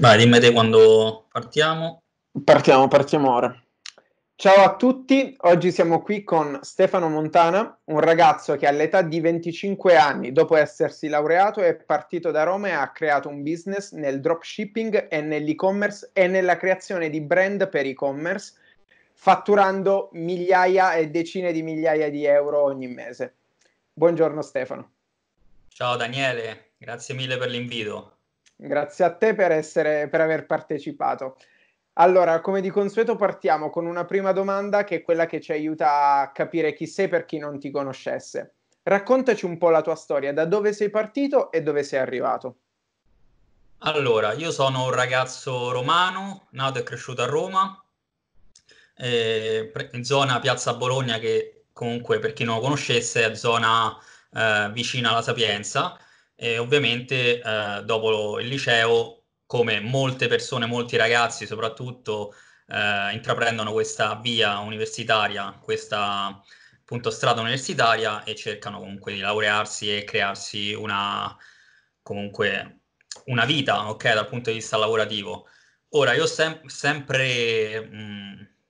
Vai, dimmi te quando partiamo. Partiamo, partiamo ora. Ciao a tutti, oggi siamo qui con Stefano Montana, un ragazzo che all'età di 25 anni, dopo essersi laureato, è partito da Roma e ha creato un business nel dropshipping e nell'e-commerce e nella creazione di brand per e-commerce, fatturando migliaia e decine di migliaia di euro ogni mese. Buongiorno Stefano. Ciao Daniele, grazie mille per l'invito. Grazie a te per, essere, per aver partecipato. Allora, come di consueto partiamo con una prima domanda che è quella che ci aiuta a capire chi sei per chi non ti conoscesse. Raccontaci un po' la tua storia, da dove sei partito e dove sei arrivato. Allora, io sono un ragazzo romano, nato e cresciuto a Roma, eh, in zona Piazza Bologna che comunque per chi non lo conoscesse è zona eh, vicina alla Sapienza e ovviamente eh, dopo il liceo, come molte persone, molti ragazzi soprattutto, eh, intraprendono questa via universitaria, questa appunto strada universitaria e cercano comunque di laurearsi e crearsi una, comunque, una vita, ok, dal punto di vista lavorativo. Ora, io ho sem- sempre, mh,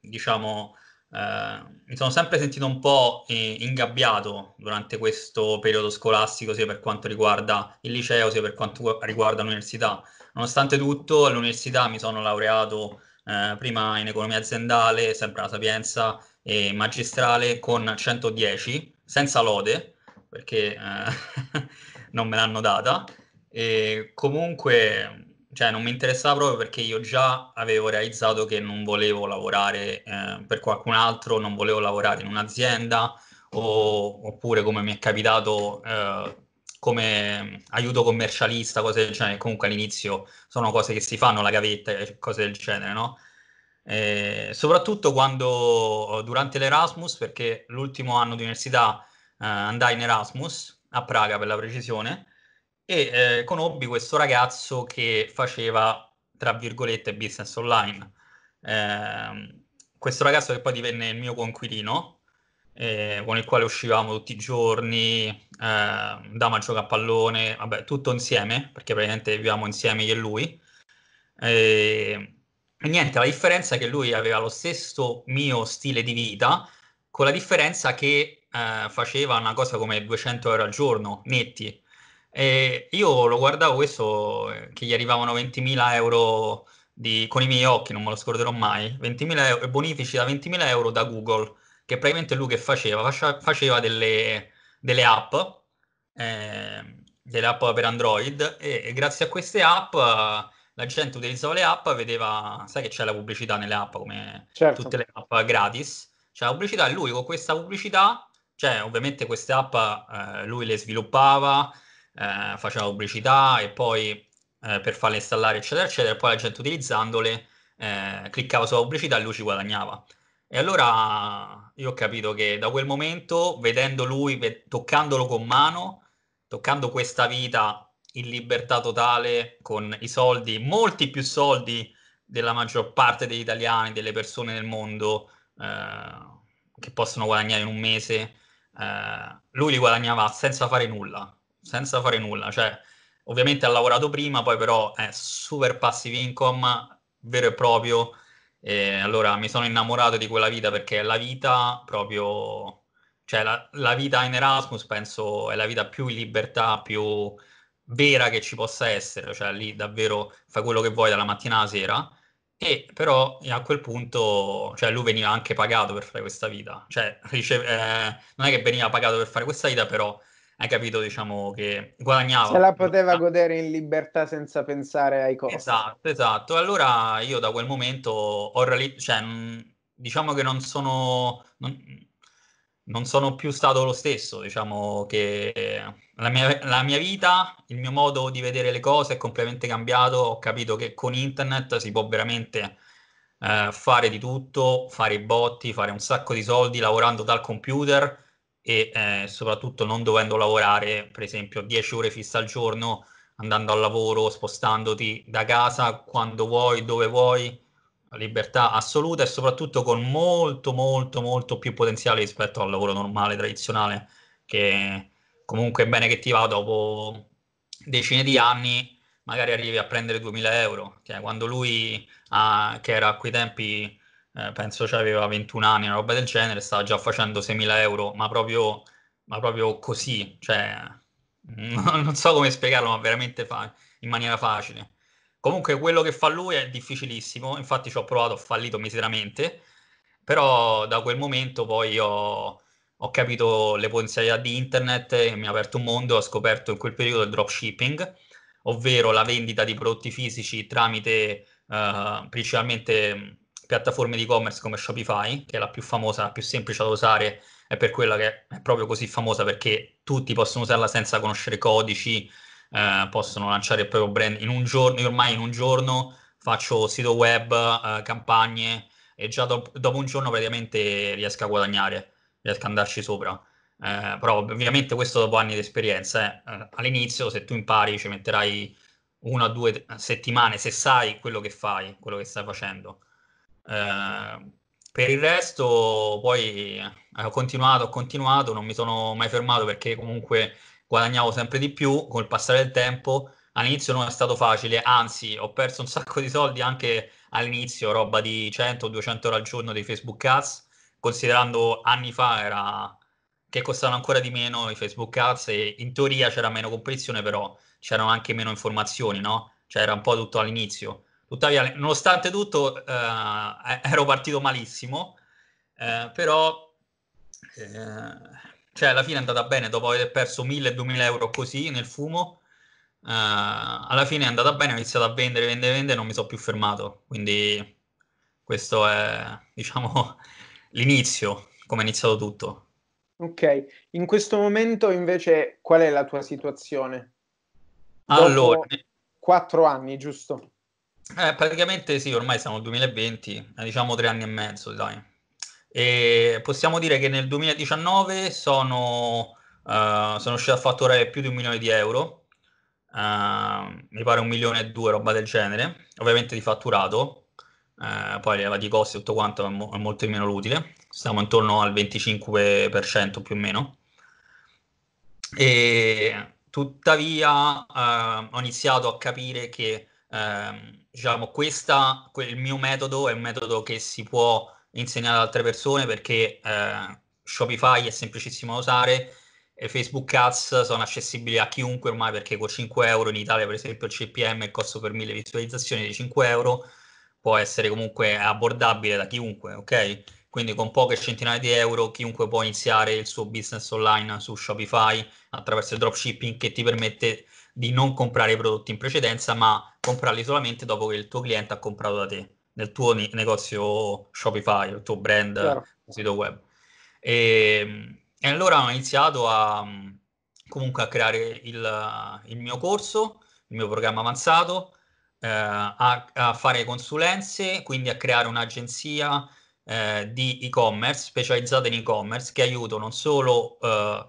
mm, diciamo, eh, mi sono sempre sentito un po' eh, ingabbiato durante questo periodo scolastico, sia per quanto riguarda il liceo, sia per quanto riguarda l'università. Nonostante tutto, all'università mi sono laureato eh, prima in economia aziendale, sempre alla Sapienza, e magistrale con 110, senza lode, perché eh, non me l'hanno data. E comunque cioè non mi interessava proprio perché io già avevo realizzato che non volevo lavorare eh, per qualcun altro, non volevo lavorare in un'azienda o, oppure come mi è capitato eh, come aiuto commercialista, cose del genere. Comunque all'inizio sono cose che si fanno, la gavetta, e cose del genere, no? E soprattutto quando durante l'Erasmus, perché l'ultimo anno di università eh, andai in Erasmus a Praga per la precisione e eh, conobbi questo ragazzo che faceva, tra virgolette, business online. Eh, questo ragazzo che poi divenne il mio coinquilino, eh, con il quale uscivamo tutti i giorni, eh, andavamo a a pallone, vabbè, tutto insieme, perché praticamente viviamo insieme io e lui. Ehm, e niente, la differenza è che lui aveva lo stesso mio stile di vita, con la differenza che eh, faceva una cosa come 200 euro al giorno, netti, e io lo guardavo questo, eh, che gli arrivavano 20.000 euro di, con i miei occhi, non me lo scorderò mai, 20.000 euro, bonifici da 20.000 euro da Google, che praticamente lui che faceva? faceva delle, delle app, eh, delle app per Android, e, e grazie a queste app eh, la gente utilizzava le app, vedeva, sai che c'è la pubblicità nelle app, come certo. tutte le app gratis, c'è la pubblicità e lui con questa pubblicità, cioè ovviamente queste app eh, lui le sviluppava, eh, faceva pubblicità e poi eh, per farle installare, eccetera, eccetera, e poi la gente utilizzandole eh, cliccava sulla pubblicità e lui ci guadagnava. E allora io ho capito che da quel momento, vedendo lui, ve- toccandolo con mano, toccando questa vita in libertà totale, con i soldi, molti più soldi della maggior parte degli italiani, delle persone nel mondo eh, che possono guadagnare in un mese, eh, lui li guadagnava senza fare nulla, senza fare nulla, cioè ovviamente ha lavorato prima, poi però è super passive income vero e proprio. E allora mi sono innamorato di quella vita perché è la vita proprio, cioè la, la, vita in Erasmus penso è la vita più in libertà, più vera che ci possa essere, cioè lì davvero fai quello che vuoi dalla mattina alla sera. E però a quel punto, cioè lui veniva anche pagato per fare questa vita, cioè riceve, eh, non è che veniva pagato per fare questa vita, però hai capito, diciamo, che guadagnava. Se la poteva godere in libertà senza pensare ai costi. Esatto, esatto. Allora io da quel momento ho realizzato, cioè, mm, diciamo che non sono, non, non, sono più stato lo stesso, diciamo che la mia, la mia, vita, il mio modo di vedere le cose è completamente cambiato, ho capito che con internet si può veramente... Eh, fare di tutto, fare i botti, fare un sacco di soldi lavorando dal computer, e eh, soprattutto non dovendo lavorare, per esempio, 10 ore fisse al giorno, andando al lavoro, spostandoti da casa quando vuoi, dove vuoi, libertà assoluta e soprattutto con molto, molto, molto più potenziale rispetto al lavoro normale, tradizionale, che comunque è bene che ti va dopo decine di anni, magari arrivi a prendere 2000 euro, che quando lui, ah, che era a quei tempi eh, penso cioè aveva 21 anni, una roba del genere, stava già facendo 6.000 euro, ma proprio, ma proprio così, cioè, non so come spiegarlo, ma veramente fa, in maniera facile. Comunque quello che fa lui è difficilissimo, infatti ci ho provato, ho fallito miseramente, però da quel momento poi ho, ho capito le potenzialità di internet e mi ha aperto un mondo, ho scoperto in quel periodo il dropshipping, ovvero la vendita di prodotti fisici tramite eh, principalmente piattaforme di e-commerce come Shopify, che è la più famosa, la più semplice da usare, è per quella che è proprio così famosa perché tutti possono usarla senza conoscere codici, eh, possono lanciare il proprio brand in un giorno, io ormai in un giorno faccio sito web, eh, campagne e già do- dopo un giorno praticamente riesco a guadagnare, riesco a andarci sopra. Eh, però ovviamente questo dopo anni di esperienza, eh. eh all'inizio se tu impari ci metterai una o due settimane se sai quello che fai, quello che stai facendo Ehm, per il resto poi eh, ho continuato, ho continuato, non mi sono mai fermato perché comunque guadagnavo sempre di più col passare del tempo. All'inizio non è stato facile, anzi ho perso un sacco di soldi anche all'inizio, roba di 100-200 euro al giorno dei Facebook Ads, considerando anni fa era che costavano ancora di meno i Facebook Ads e in teoria c'era meno competizione, però c'erano anche meno informazioni, no? Cioè era un po' tutto all'inizio. Tuttavia, nonostante tutto, eh, ero partito malissimo, eh, però eh, cioè, alla fine è andata bene, dopo aver perso 1000-2000 euro così nel fumo, eh, alla fine è andata bene, ho iniziato a vendere, vendere, vendere e non mi sono più fermato. Quindi questo è, diciamo, l'inizio, come è iniziato tutto. Ok, in questo momento invece qual è la tua situazione? Allora, quattro anni, giusto? Eh, praticamente sì, ormai siamo nel 2020, eh, diciamo tre anni e mezzo, dai. E possiamo dire che nel 2019 sono, uh, sono riuscito a fatturare più di un milione di euro, uh, mi pare un milione e due, roba del genere, ovviamente di fatturato, uh, poi leva di costi e tutto quanto è, mo- è molto meno l'utile, siamo intorno al 25% più o meno. E tuttavia ehm, ho iniziato a capire che... Ehm, diciamo, questa, il mio metodo è un metodo che si può insegnare ad altre persone perché eh, Shopify è semplicissimo da usare e Facebook Ads sono accessibili a chiunque ormai perché con 5 euro in Italia per esempio il CPM, il costo per mille visualizzazioni di 5 euro, può essere comunque abbordabile da chiunque, ok? Quindi con poche centinaia di euro chiunque può iniziare il suo business online su Shopify attraverso il dropshipping che ti permette di non comprare i prodotti in precedenza, ma comprarli solamente dopo che il tuo cliente ha comprato da te, nel tuo ne- negozio Shopify, il tuo brand, Chiaro. sito web. E, ehm, e allora ho iniziato a, comunque a creare il, il mio corso, il mio programma avanzato, eh, a, a, fare consulenze, quindi a creare un'agenzia eh, di e-commerce specializzata in e-commerce che aiuto non solo eh,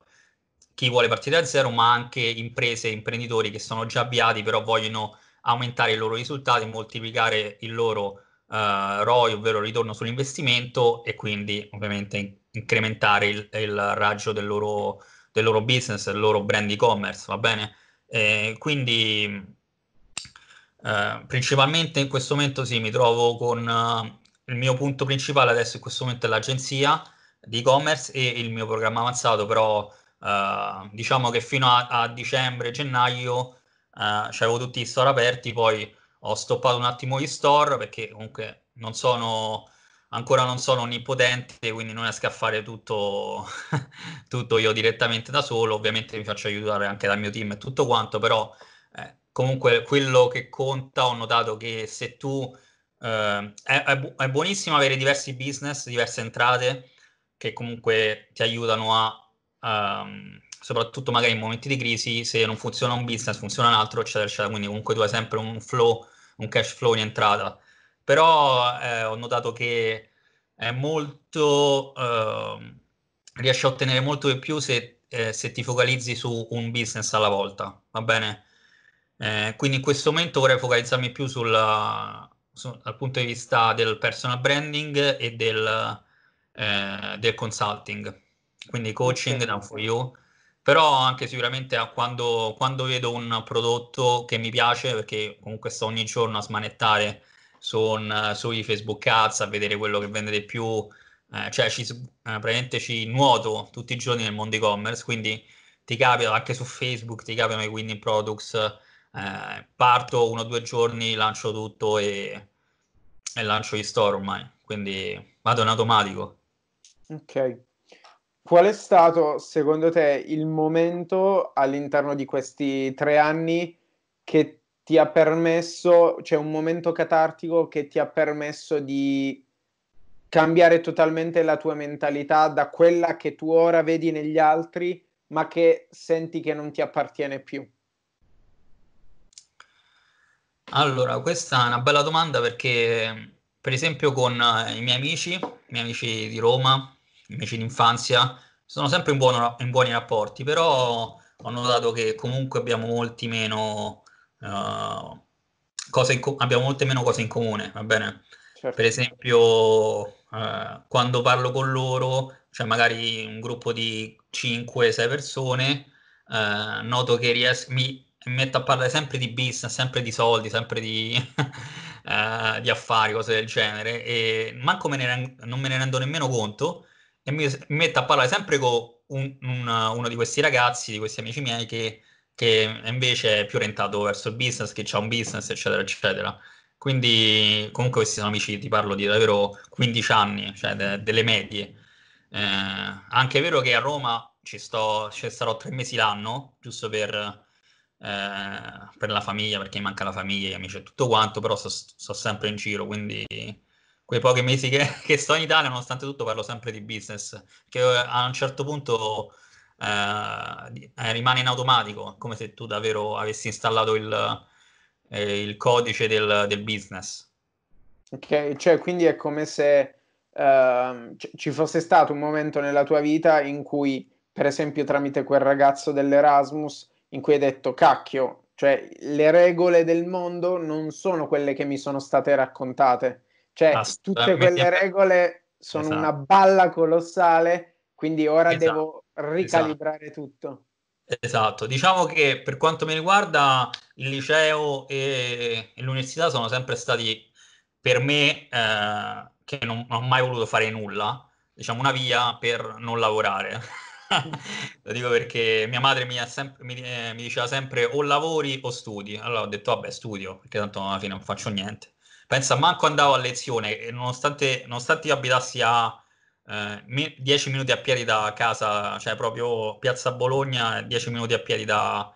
chi vuole partire da zero, ma anche imprese e imprenditori che sono già avviati, però vogliono aumentare i loro risultati, moltiplicare il loro eh, ROI, ovvero ritorno sull'investimento, e quindi ovviamente incrementare il, il raggio del loro, del loro, business, del loro brand e-commerce, va bene? Eh, quindi eh, principalmente in questo momento sì, mi trovo con eh, il mio punto principale adesso in questo momento è l'agenzia di e-commerce e il mio programma avanzato, però eh, diciamo che fino a, a dicembre, gennaio uh, c'avevo tutti i store aperti, poi ho stoppato un attimo gli store perché comunque non sono ancora non sono onnipotente, quindi non riesco a fare tutto, tutto io direttamente da solo. Ovviamente mi faccio aiutare anche dal mio team e tutto quanto, però eh, comunque quello che conta ho notato che se tu eh, è, è, bu- è buonissimo avere diversi business, diverse entrate che comunque ti aiutano a um, soprattutto magari in momenti di crisi, se non funziona un business, funziona un altro, eccetera, eccetera. Quindi comunque tu hai sempre un flow, un cash flow in entrata. Però eh, ho notato che è molto, eh, riesci a ottenere molto di più se, eh, se, ti focalizzi su un business alla volta, va bene? Eh, quindi in questo momento vorrei focalizzarmi più sulla, su, dal punto di vista del personal branding e del, eh, del consulting quindi coaching down for you, però anche sicuramente eh, quando, quando, vedo un prodotto che mi piace, perché comunque sto ogni giorno a smanettare su un, sui Facebook Ads, a vedere quello che vende di più, eh, cioè ci, eh, praticamente ci nuoto tutti i giorni nel mondo e-commerce, quindi ti capita anche su Facebook, ti capitano i winning products, eh, parto uno o due giorni, lancio tutto e, e lancio gli store ormai, quindi vado in automatico. Ok, Qual è stato, secondo te, il momento all'interno di questi tre anni che ti ha permesso, cioè un momento catartico che ti ha permesso di cambiare totalmente la tua mentalità da quella che tu ora vedi negli altri, ma che senti che non ti appartiene più? Allora, questa è una bella domanda perché, per esempio, con eh, i miei amici, i miei amici di Roma, i miei infanzia, sono sempre in, buono, in, buoni rapporti, però ho notato che comunque abbiamo molti meno uh, cose co- abbiamo molte meno cose in comune, va bene? Certo. Per esempio, uh, quando parlo con loro, cioè magari un gruppo di 5-6 persone, uh, noto che ries- mi metto a parlare sempre di business, sempre di soldi, sempre di, uh, di affari, cose del genere, e manco me ne rend- non me ne rendo nemmeno conto, e mi, mi metto a parlare sempre con un, una, uno di questi ragazzi, di questi amici miei che, che invece è più orientato verso il business, che ha un business, eccetera, eccetera. Quindi comunque questi sono amici, ti parlo di davvero 15 anni, cioè de, delle medie. Eh, anche è vero che a Roma ci, sto, ci sarò tre mesi l'anno, giusto per, eh, per la famiglia, perché manca la famiglia, gli amici e tutto quanto, però sto so sempre in giro, quindi quei pochi mesi che, che, sto in Italia, nonostante tutto parlo sempre di business, che eh, a un certo punto eh, eh, rimane in automatico, come se tu davvero avessi installato il, eh, il codice del, del, business. Ok, cioè quindi è come se eh, ci fosse stato un momento nella tua vita in cui, per esempio tramite quel ragazzo dell'Erasmus, in cui hai detto cacchio, cioè le regole del mondo non sono quelle che mi sono state raccontate cioè, Basta, ah, tutte quelle regole sono esatto. una balla colossale, quindi ora esatto. devo ricalibrare esatto. tutto. Esatto, diciamo che per quanto mi riguarda il liceo e, e l'università sono sempre stati per me, eh, che non, non ho mai voluto fare nulla, diciamo una via per non lavorare. lo dico perché mia madre mi, sempre, mi, eh, mi, diceva sempre o lavori o studi. Allora ho detto vabbè studio, perché tanto alla fine non faccio niente. Pensa, manco andavo a lezione e nonostante, nonostante io abitassi a eh, minuti a piedi da casa, cioè proprio piazza Bologna, 10 minuti a piedi da,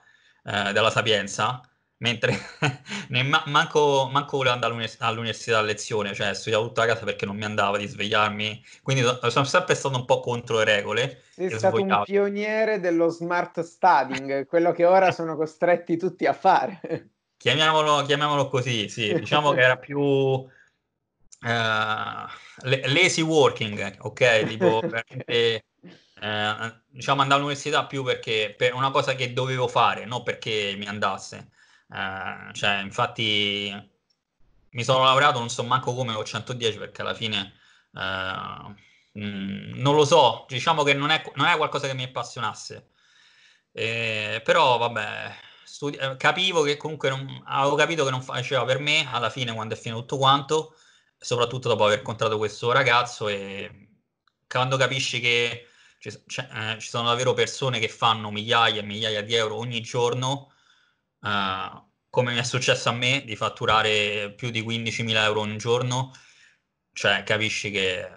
eh, dalla Sapienza, mentre ma- manco, manco, volevo andare all'università a lezione, cioè studiavo tutta la casa perché non mi andava di svegliarmi, quindi sono sempre stato un po' contro le regole. Sei stato svogliavo. un pioniere dello smart studying, quello che ora sono costretti tutti a fare. Chiamiamolo, chiamiamolo così, sì. Diciamo che era più uh, lazy working, ok? Tipo, veramente... Eh, diciamo andare all'università più perché per una cosa che dovevo fare, non perché mi andasse. Eh, cioè, infatti mi sono laureato, non so manco come ho 110 perché alla fine eh, mm, non lo so, diciamo che non è, non è qualcosa che mi appassionasse. Eh, però vabbè, studi- eh, capivo che comunque non, avevo capito che non faceva per me alla fine quando è finito tutto quanto, soprattutto dopo aver incontrato questo ragazzo e quando capisci che ci, cioè, eh, ci sono davvero persone che fanno migliaia e migliaia di euro ogni giorno, eh, come mi è successo a me di fatturare più di 15.000 euro ogni giorno, cioè capisci che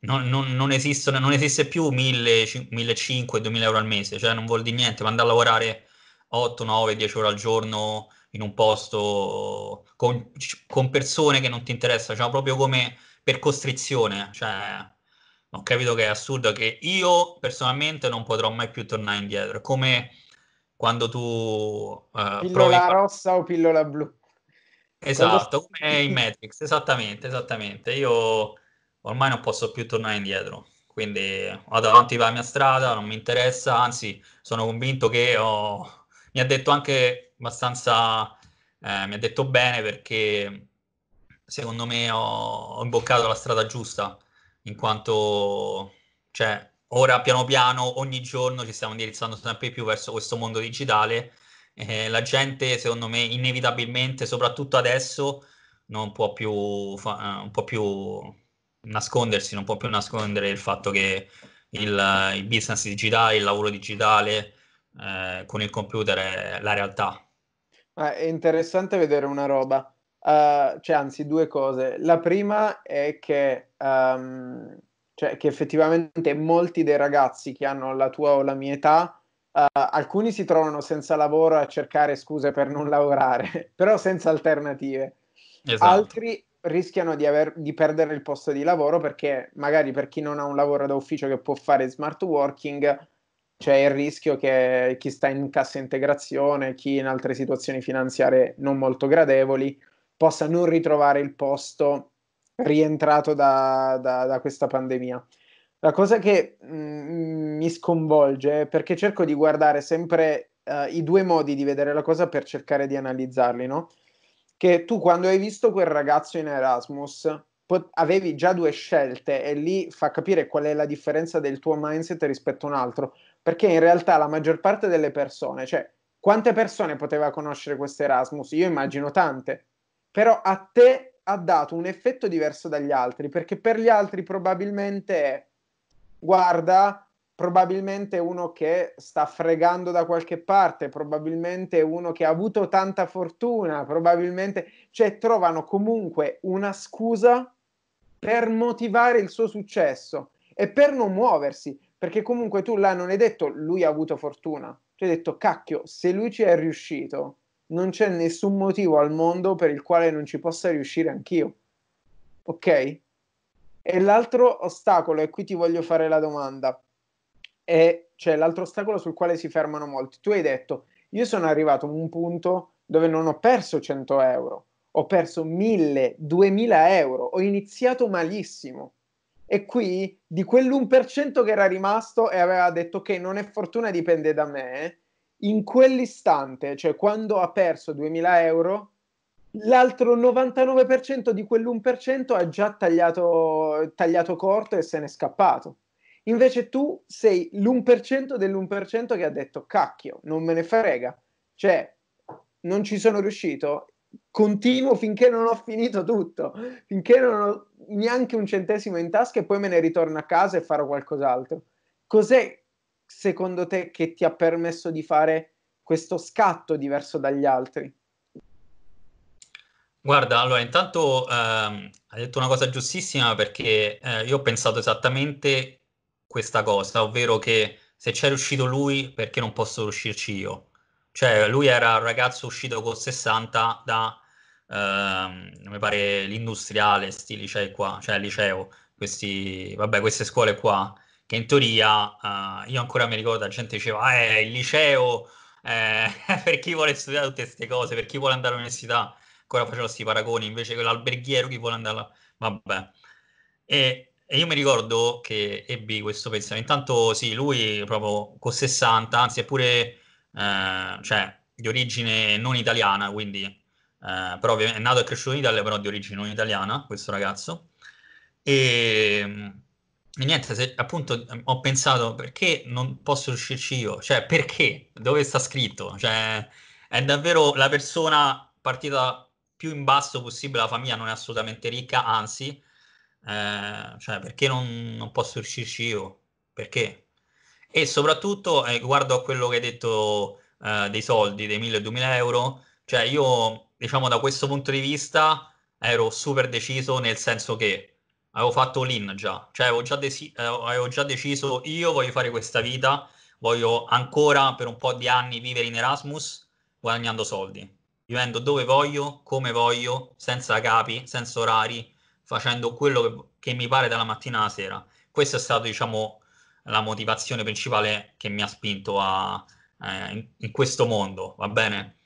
non, non, non, esistono, non esiste più 1.500-2.000 euro al mese, cioè non vuol dire niente, ma andare a lavorare 8, 9, 10 ore al giorno in un posto con, con persone che non ti interessano, cioè proprio come per costrizione, cioè ho capito che è assurdo che io personalmente non potrò mai più tornare indietro, come quando tu uh, pillola provi... rossa o pillola blu. Esatto, Quando... come in Matrix, esattamente, esattamente. Io ormai non posso più tornare indietro, quindi vado avanti per la mia strada, non mi interessa, anzi sono convinto che ho mi ha detto anche abbastanza, eh, mi ha detto bene perché secondo me ho, ho imboccato la strada giusta, in quanto cioè, ora piano piano ogni giorno ci stiamo indirizzando sempre più verso questo mondo digitale. Eh, la gente, secondo me, inevitabilmente, soprattutto adesso, non può più, fa- non eh, può più nascondersi, non può più nascondere il fatto che il, il business digitale, il lavoro digitale, eh, con il computer la realtà. è interessante vedere una roba, uh, cioè anzi due cose. La prima è che, um, cioè, che effettivamente molti dei ragazzi che hanno la tua o la mia età, uh, alcuni si trovano senza lavoro a cercare scuse per non lavorare, però senza alternative. Esatto. Altri rischiano di, aver, di, perdere il posto di lavoro perché magari per chi non ha un lavoro da ufficio che può fare smart working c'è il rischio che chi sta in cassa integrazione, chi in altre situazioni finanziarie non molto gradevoli, possa non ritrovare il posto rientrato da, da, da questa pandemia. La cosa che mh, mm, mi sconvolge è perché cerco di guardare sempre uh, i due modi di vedere la cosa per cercare di analizzarli, no? Che tu quando hai visto quel ragazzo in Erasmus pot- avevi già due scelte e lì fa capire qual è la differenza del tuo mindset rispetto a un altro perché in realtà la maggior parte delle persone, cioè quante persone poteva conoscere questo Erasmus? Io immagino tante, però a te ha dato un effetto diverso dagli altri, perché per gli altri probabilmente è, guarda, probabilmente uno che sta fregando da qualche parte, probabilmente uno che ha avuto tanta fortuna, probabilmente, cioè trovano comunque una scusa per motivare il suo successo e per non muoversi, perché comunque tu là non hai detto lui ha avuto fortuna, tu hai detto cacchio, se lui ci è riuscito, non c'è nessun motivo al mondo per il quale non ci possa riuscire anch'io. Ok? E l'altro ostacolo, e qui ti voglio fare la domanda, è, cioè l'altro ostacolo sul quale si fermano molti. Tu hai detto, io sono arrivato a un punto dove non ho perso 100 euro, ho perso 1000, 2000 euro, ho iniziato malissimo e qui di quell'1% che era rimasto e aveva detto che okay, non è fortuna, dipende da me, in quell'istante, cioè quando ha perso 2000 euro, l'altro 99% di quell'1% ha già tagliato, tagliato corto e se n'è scappato. Invece tu sei l'1% dell'1% che ha detto cacchio, non me ne frega, cioè non ci sono riuscito, continuo finché non ho finito tutto, finché non ho neanche un centesimo in tasca e poi me ne ritorno a casa e farò qualcos'altro. Cos'è secondo te che ti ha permesso di fare questo scatto diverso dagli altri? Guarda, allora intanto ehm, hai detto una cosa giustissima perché eh, io ho pensato esattamente questa cosa, ovvero che se c'è riuscito lui perché non posso riuscirci io. Cioè, lui era un ragazzo uscito con 60 da, ehm, mi pare, l'industriale, sti licei qua, cioè liceo, questi, vabbè, queste scuole qua, che in teoria, eh, io ancora mi ricordo, la gente diceva, ah, eh, il liceo, eh, per chi vuole studiare tutte queste cose, per chi vuole andare all'università, ancora facevo questi paragoni, invece quell'alberghiero, chi vuole andare, alla... vabbè. E, e, io mi ricordo che ebbi questo pensiero, intanto sì, lui proprio con 60, anzi, eppure eh, cioè di origine non italiana, quindi eh, però è nato e cresciuto in Italia, però di origine non italiana, questo ragazzo. E, e niente, se, appunto ho pensato perché non posso riuscirci io, cioè perché, dove sta scritto, cioè è davvero la persona partita più in basso possibile, la famiglia non è assolutamente ricca, anzi, eh, cioè perché non, non posso riuscirci io, perché? E soprattutto, eh, guardo a quello che hai detto eh, dei soldi, dei 1000-2000 euro, cioè io, diciamo, da questo punto di vista ero super deciso nel senso che avevo fatto l'in già, cioè avevo già, desi- eh, avevo già deciso io voglio fare questa vita, voglio ancora per un po' di anni vivere in Erasmus guadagnando soldi, vivendo dove voglio, come voglio, senza capi, senza orari, facendo quello che, che mi pare dalla mattina alla sera. Questo è stato, diciamo, la motivazione principale che mi ha spinto a, eh, in, in, questo mondo, va bene?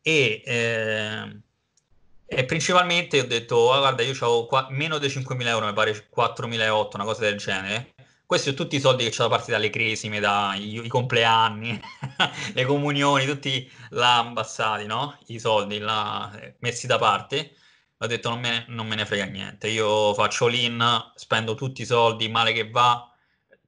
E, eh, e principalmente ho detto, oh, guarda, io ho qua- meno di 5.000 euro, mi pare 4.008, una cosa del genere. Questi sono tutti i soldi che c'è da parte dalle cresime, dai compleanni, le comunioni, tutti là ambassati, no? I soldi là eh, messi da parte. Ho detto non me, non me ne frega niente, io faccio l'in, spendo tutti i soldi, male che va,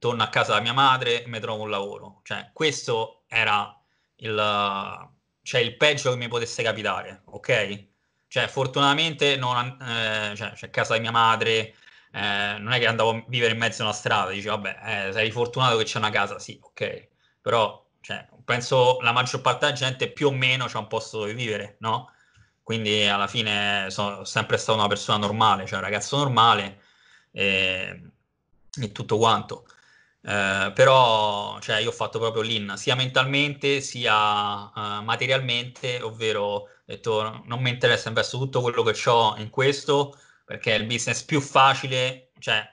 torno a casa da mia madre e mi trovo un lavoro. Cioè, questo era il, cioè, il peggio che mi potesse capitare, ok? Cioè, fortunatamente non, eh, cioè, cioè, casa di mia madre, eh, non è che andavo a vivere in mezzo a una strada, dice vabbè, eh, sei fortunato che c'è una casa, sì, ok, però cioè, penso la maggior parte della gente più o meno c'ha un posto dove vivere, no? Quindi alla fine sono sempre stato una persona normale, cioè un ragazzo normale e, ehm, e tutto quanto. Eh, però cioè, io ho fatto proprio l'in sia mentalmente sia uh, materialmente, ovvero ho detto non mi interessa, investo tutto quello che ho in questo perché è il business più facile, cioè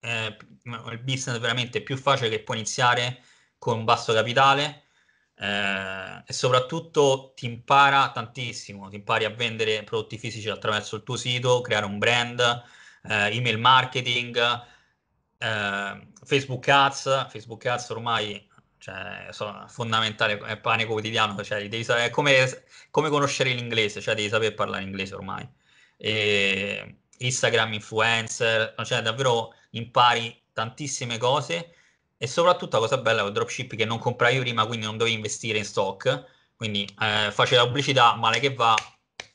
eh, il business veramente più facile che puoi iniziare con un basso capitale eh, e soprattutto ti impara tantissimo, ti impari a vendere prodotti fisici attraverso il tuo sito, creare un brand, eh, email marketing, eh, Facebook Ads, Facebook Ads ormai cioè, so, fondamentale, è pane quotidiano, cioè, devi sapere, è come, come, conoscere l'inglese, cioè devi sapere parlare inglese ormai. E ehm, Instagram influencer, cioè davvero impari tantissime cose e soprattutto la cosa bella è il dropship che non comprai prima, quindi non dovevi investire in stock, quindi eh, facevi la pubblicità, male che va,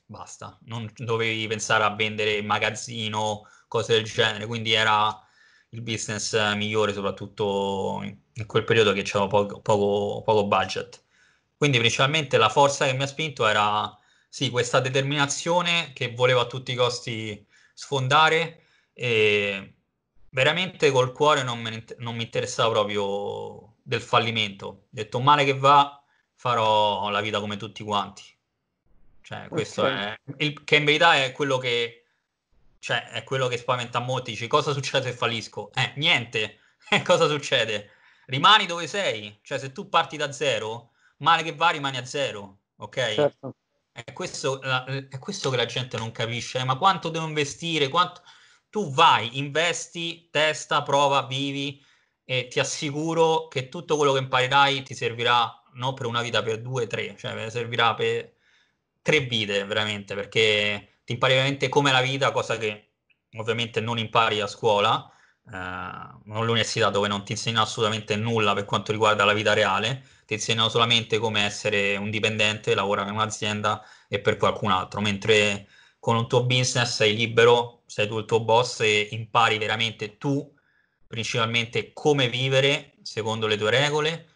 basta, non dovevi pensare a vendere magazzino, cose del genere, quindi era il business migliore, soprattutto in quel periodo che c'era poco, poco, poco budget. Quindi principalmente la forza che mi ha spinto era sì, questa determinazione che volevo a tutti i costi sfondare e veramente col cuore non, me, non mi interessava proprio del fallimento. Ho detto male che va, farò la vita come tutti quanti. Cioè, questo okay. è il, che in verità è quello che cioè, è quello che spaventa molti. Dici, cosa succede se fallisco? Eh, niente. Eh, cosa succede? Rimani dove sei. Cioè, se tu parti da zero, male che va rimani a zero, ok? Certo. È questo, è questo che la gente non capisce. Eh. Ma quanto devo investire? Quanto... Tu vai, investi, testa, prova, vivi e ti assicuro che tutto quello che imparerai ti servirà non per una vita, per due, tre, cioè servirà per tre vite veramente perché ti impari veramente come la vita, cosa che ovviamente non impari a scuola, eh, non l'università dove non ti insegna assolutamente nulla per quanto riguarda la vita reale, ti insegnano solamente come essere un dipendente, lavorare in un'azienda e per qualcun altro, mentre con un tuo business sei libero, sei tu il tuo boss e impari veramente tu principalmente come vivere secondo le tue regole,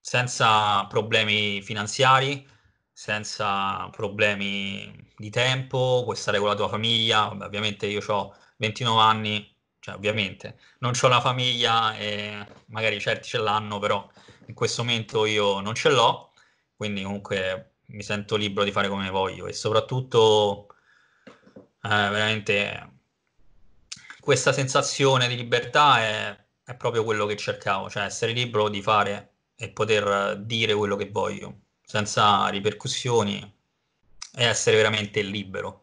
senza problemi finanziari, senza problemi di tempo, puoi stare con la tua famiglia, ovviamente io ho 29 anni, cioè ovviamente non ho la famiglia, e magari certi ce l'hanno, però in questo momento io non ce l'ho, quindi comunque mi sento libero di fare come voglio e soprattutto eh, veramente questa sensazione di libertà è, è proprio quello che cercavo, cioè essere libero di fare e poter dire quello che voglio senza ripercussioni e essere veramente libero.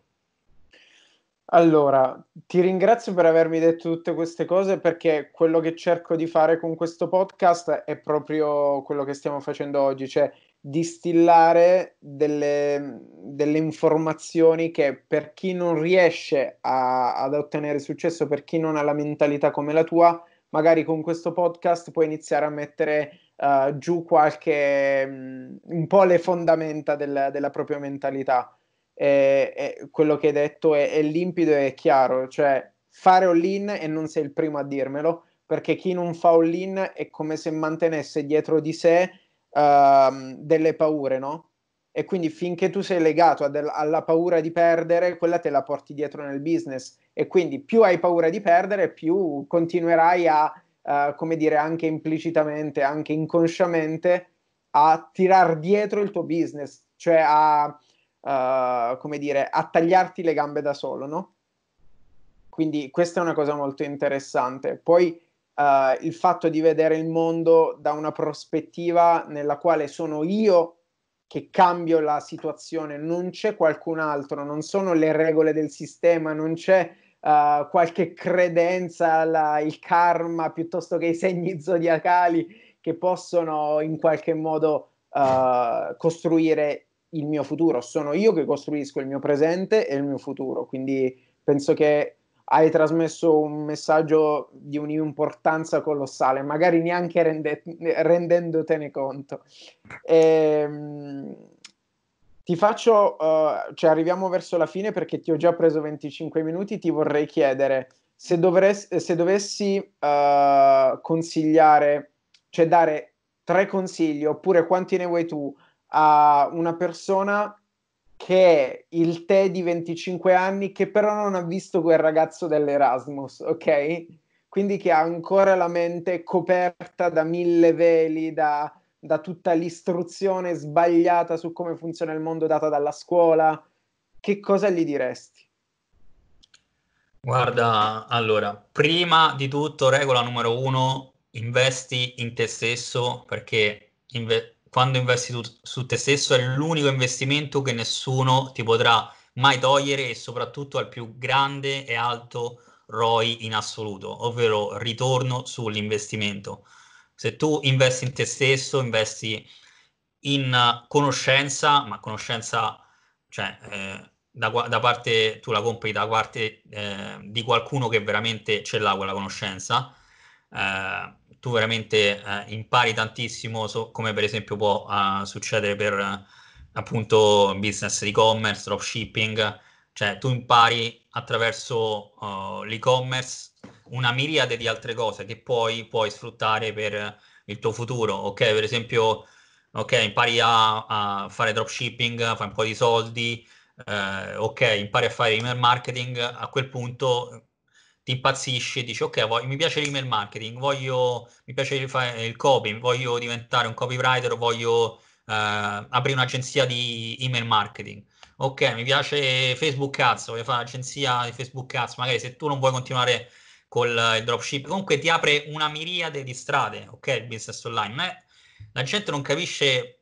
Allora, ti ringrazio per avermi detto tutte queste cose perché quello che cerco di fare con questo podcast è proprio quello che stiamo facendo oggi, cioè distillare delle, delle informazioni che per chi non riesce a, ad ottenere successo, per chi non ha la mentalità come la tua, magari con questo podcast puoi iniziare a mettere uh, giù qualche, um, un po' le fondamenta del, della propria mentalità. E, e quello che hai detto è, è, limpido e chiaro, cioè fare all-in e non sei il primo a dirmelo, perché chi non fa all-in è come se mantenesse dietro di sé uh, delle paure, no? E quindi finché tu sei legato del, alla paura di perdere, quella te la porti dietro nel business. E quindi più hai paura di perdere, più continuerai a eh, come dire, anche implicitamente, anche inconsciamente, a tirar dietro il tuo business, cioè a, Uh, come dire, a tagliarti le gambe da solo, no? Quindi questa è una cosa molto interessante. Poi uh, il fatto di vedere il mondo da una prospettiva nella quale sono io che cambio la situazione, non c'è qualcun altro, non sono le regole del sistema, non c'è uh, qualche credenza al karma piuttosto che i segni zodiacali che possono in qualche modo uh, costruire il mio futuro. Sono io che costruisco il mio presente e il mio futuro, quindi penso che hai trasmesso un messaggio di un'importanza colossale, magari neanche rende- rendendotene conto. Ehm ti faccio, uh, cioè arriviamo verso la fine perché ti ho già preso 25 minuti, ti vorrei chiedere se, dovresti, se dovessi uh, consigliare, cioè dare tre consigli oppure quanti ne vuoi tu a una persona che è il te di 25 anni che però non ha visto quel ragazzo dell'Erasmus, ok? Quindi che ha ancora la mente coperta da mille veli, da da tutta l'istruzione sbagliata su come funziona il mondo data dalla scuola, che cosa gli diresti? Guarda, allora, prima di tutto, regola numero uno, investi in te stesso perché inve- quando investi tu- su te stesso è l'unico investimento che nessuno ti potrà mai togliere e soprattutto al più grande e alto ROI in assoluto, ovvero ritorno sull'investimento. Se tu investi in te stesso, investi in eh, conoscenza, ma conoscenza, cioè, eh, da, da, parte, tu la compri da parte eh, di qualcuno che veramente ce l'ha quella conoscenza, eh, tu veramente eh, impari tantissimo, so, come per esempio può eh, succedere per appunto business di e-commerce, dropshipping, cioè tu impari attraverso uh, l'e-commerce una miriade di altre cose che poi puoi sfruttare per il tuo futuro, ok? Per esempio, ok, impari a, a fare dropshipping, fai un po' di soldi, eh, ok, impari a fare email marketing, a quel punto ti impazzisci e dici ok, voglio, mi piace l'email marketing, voglio, mi piace fare il copy, voglio diventare un copywriter, voglio eh, aprire un'agenzia di email marketing. Ok, mi piace Facebook Ads, voglio fare un'agenzia di Facebook Ads, magari se tu non vuoi continuare con eh, il dropship, comunque ti apre una miriade di strade, ok, il business online, ma la gente non capisce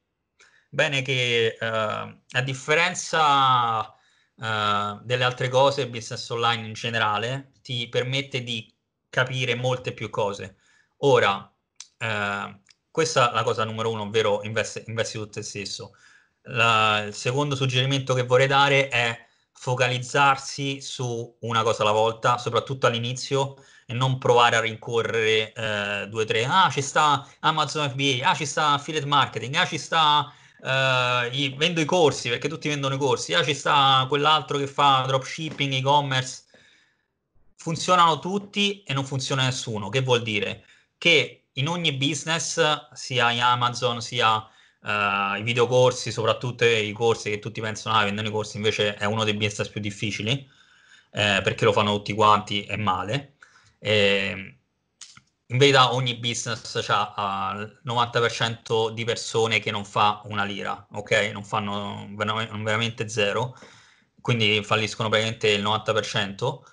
bene che uh, a differenza uh, delle altre cose, il business online in generale ti permette di capire molte più cose. Ora, uh, questa è la cosa numero uno, ovvero investi, investi tu te stesso. La, il secondo suggerimento che vorrei dare è focalizzarsi su una cosa alla volta, soprattutto all'inizio, e non provare a rincorrere eh, due o tre. Ah, ci sta Amazon FBA, ah, ci sta affiliate marketing, ah, ci sta eh, vendo i corsi perché tutti vendono i corsi, ah, ci sta quell'altro che fa dropshipping, e-commerce. Funzionano tutti e non funziona nessuno. Che vuol dire? Che in ogni business, sia in Amazon, sia Uh, I videocorsi, soprattutto i corsi che tutti pensano, ah, vendono i corsi, invece è uno dei business più difficili, eh, perché lo fanno tutti quanti e male. E, ehm, in verità ogni business ha il 90% di persone che non fa una lira, ok? Non fanno veramente zero, quindi falliscono praticamente il 90%.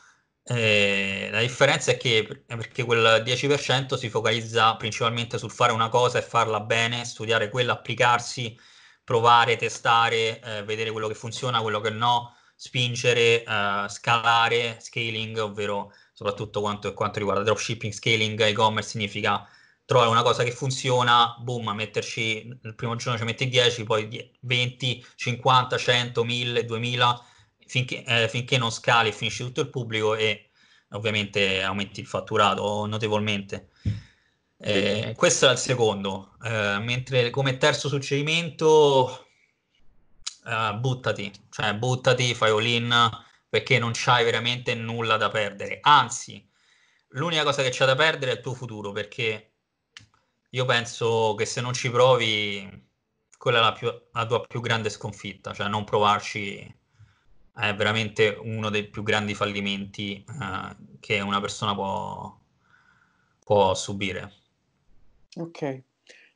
Eh, la differenza è che perché quel 10% si focalizza principalmente sul fare una cosa e farla bene, studiare quella, applicarsi, provare, testare, eh, vedere quello che funziona, quello che no, spingere, eh, scalare, scaling, ovvero soprattutto quanto, quanto riguarda dropshipping, scaling, e-commerce significa trovare una cosa che funziona, boom, metterci, il primo giorno ci metti 10, poi 20, 50, 100, 1000, 2000 finché, eh, finché non scali e finisce tutto il pubblico e ovviamente aumenti il fatturato notevolmente. Eh, questo è il secondo, eh, mentre come terzo suggerimento eh, buttati, cioè buttati, fai all-in perché non c'hai veramente nulla da perdere, anzi l'unica cosa che c'è da perdere è il tuo futuro perché io penso che se non ci provi quella è la, più, la tua più grande sconfitta, cioè non provarci è veramente uno dei più grandi fallimenti eh, che una persona può, può subire. Ok,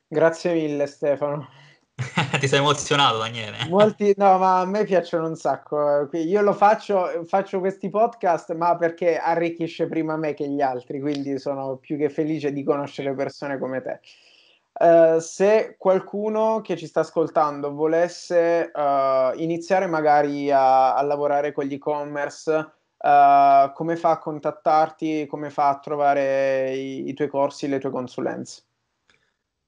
grazie mille Stefano. Ti sei emozionato, Daniele. Molti, no, ma a me piacciono un sacco. Io lo faccio, faccio questi podcast, ma perché arricchisce prima me che gli altri, quindi sono più che felice di conoscere persone come te. Eh, se qualcuno che ci sta ascoltando volesse uh, iniziare magari a, a, lavorare con gli e-commerce, uh, come fa a contattarti, come fa a trovare i, i tuoi corsi, le tue consulenze?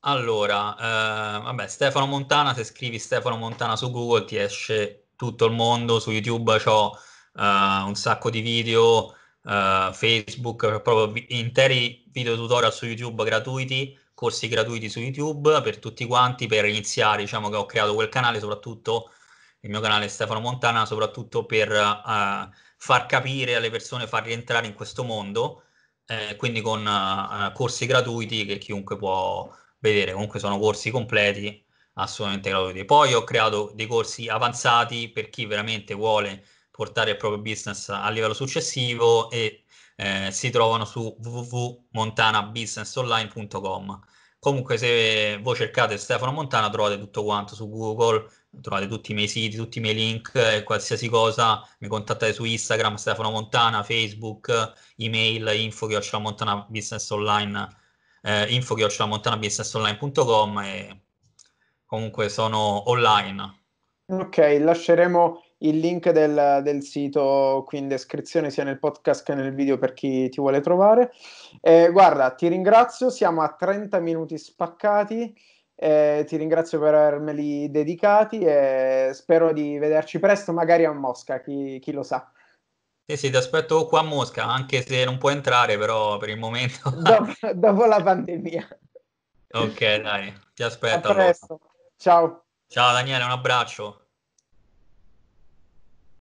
Allora, vabbè, Stefano Montana, se scrivi Stefano Montana su Google ti esce tutto il mondo, su YouTube ho un sacco di video, Facebook, proprio interi video tutorial su YouTube gratuiti, corsi gratuiti su YouTube per tutti quanti per iniziare, diciamo che ho creato quel canale soprattutto il mio canale Stefano Montana soprattutto per uh, far capire alle persone, far rientrare in questo mondo, eh, quindi con uh, corsi gratuiti che chiunque può vedere, comunque sono corsi completi assolutamente gratuiti. Poi ho creato dei corsi avanzati per chi veramente vuole portare il proprio business a livello successivo e eh, si trovano su www.montanabusinessonline.com. Comunque se voi cercate Stefano Montana trovate tutto quanto su Google, trovate tutti i miei siti, tutti i miei link, eh, qualsiasi cosa, mi contattate su Instagram Stefano Montana, Facebook, email info che ho Montana Business Online, eh, info che ho Montana Business Online.com e comunque sono online. Ok, lasceremo il link del, del, sito qui in descrizione sia nel podcast che nel video per chi ti vuole trovare. Eh, guarda, ti ringrazio, siamo a 30 minuti spaccati, eh, ti ringrazio per avermeli dedicati e spero di vederci presto, magari a Mosca, chi, chi lo sa. Sì, sì, ti aspetto qua a Mosca, anche se non può entrare, però per il momento... dopo, dopo la pandemia. Ok, dai, ti aspetto. A presto. Allora. Ciao. Ciao Daniele, un abbraccio.